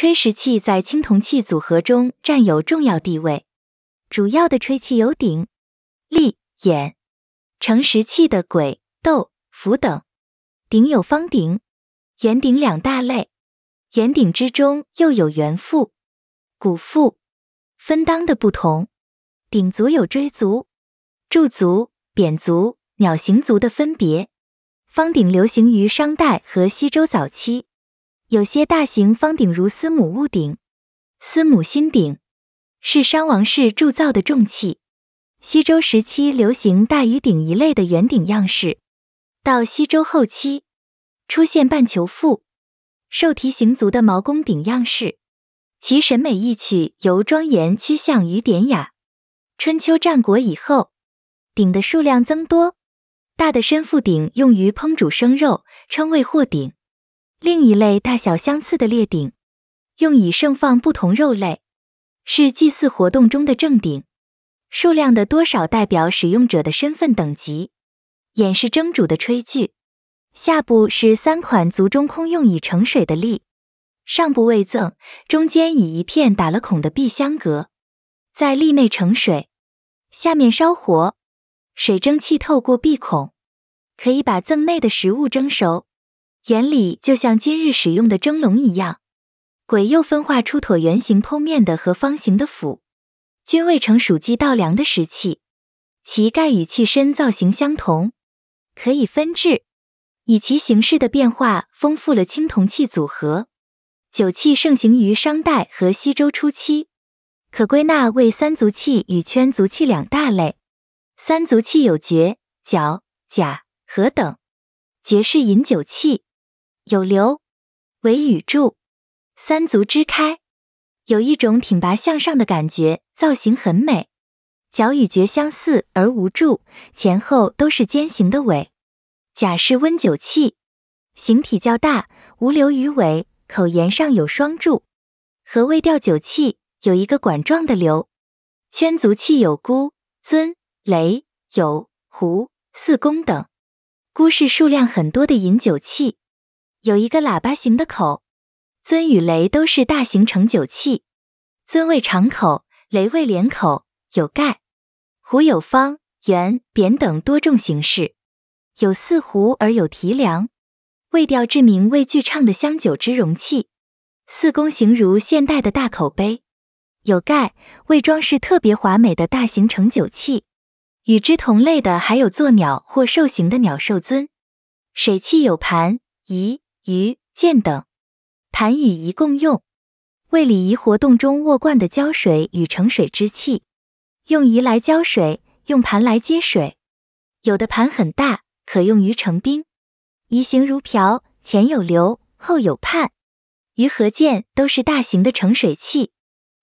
吹石器在青铜器组合中占有重要地位，主要的吹器有鼎、立、眼、成石器的簋、豆、釜等。鼎有方鼎、圆鼎两大类，圆鼎之中又有圆腹、鼓腹、分裆的不同。鼎足有锥足、柱足、扁足、鸟形足的分别。方鼎流行于商代和西周早期。有些大型方鼎如司母戊鼎、司母辛鼎，是商王室铸造的重器。西周时期流行大禹鼎一类的圆顶样式，到西周后期出现半球腹、兽蹄形足的毛公鼎样式，其审美意趣由庄严趋向于典雅。春秋战国以后，鼎的数量增多，大的深腹鼎用于烹煮生肉，称谓霍鼎。另一类大小相似的列鼎，用以盛放不同肉类，是祭祀活动中的正鼎。数量的多少代表使用者的身份等级。演示蒸煮的炊具，下部是三款足中空用以盛水的例。上部为甑，中间以一片打了孔的壁相隔，在甑内盛水，下面烧火，水蒸气透过壁孔，可以把甑内的食物蒸熟。原理就像今日使用的蒸笼一样，簋又分化出椭圆形剖面的和方形的釜，均为成属季稻粮的石器，其盖与器身造型相同，可以分制，以其形式的变化丰富了青铜器组合。酒器盛行于商代和西周初期，可归纳为三足器与圈足器两大类。三足器有爵、角、甲盉等，爵是饮酒器。有流，为雨柱三足支开，有一种挺拔向上的感觉，造型很美。脚与角相似而无柱，前后都是尖形的尾。甲是温酒器，形体较大，无流与尾，口沿上有双柱。何谓吊酒器，有一个管状的流。圈足器有箍、尊、罍、有壶、四宫等。箍是数量很多的饮酒器。有一个喇叭形的口，尊与雷都是大型盛酒器，尊为长口，雷为连口，有盖，壶有方、圆、扁等多种形式，有四壶而有提梁，为调制名味俱畅的香酒之容器。四宫形如现代的大口杯，有盖，为装饰特别华美的大型盛酒器。与之同类的还有作鸟或兽形的鸟兽尊。水器有盘、仪、鱼、箭等盘与仪共用，为礼仪活动中握罐的浇水与盛水之器。用仪来浇水，用盘来接水。有的盘很大，可用于盛冰。仪形如瓢，前有流，后有畔。鱼和箭都是大型的盛水器。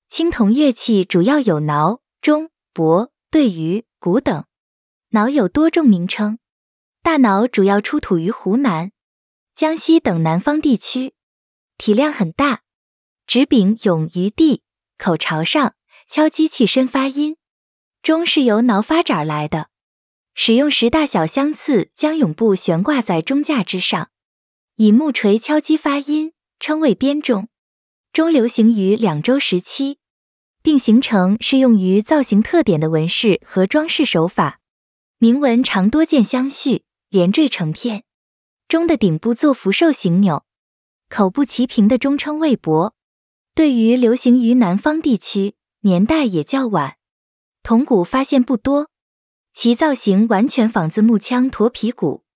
青铜乐器主要有铙、钟、钹、对鱼、鼓等。铙有多种名称，大铙主要出土于湖南。江西等南方地区体量很大，直柄用于地口朝上敲击器身发音，钟是由挠发展而来的。使用时大小相次将甬部悬挂在钟架之上，以木锤敲击发音，称为编钟。钟流行于两周时期，并形成适用于造型特点的纹饰和装饰手法，铭文常多见相续连缀成片。钟的顶部做福寿形钮，口部齐平的钟称胃博，对于流行于南方地区，年代也较晚，铜鼓发现不多，其造型完全仿自木枪驼皮鼓。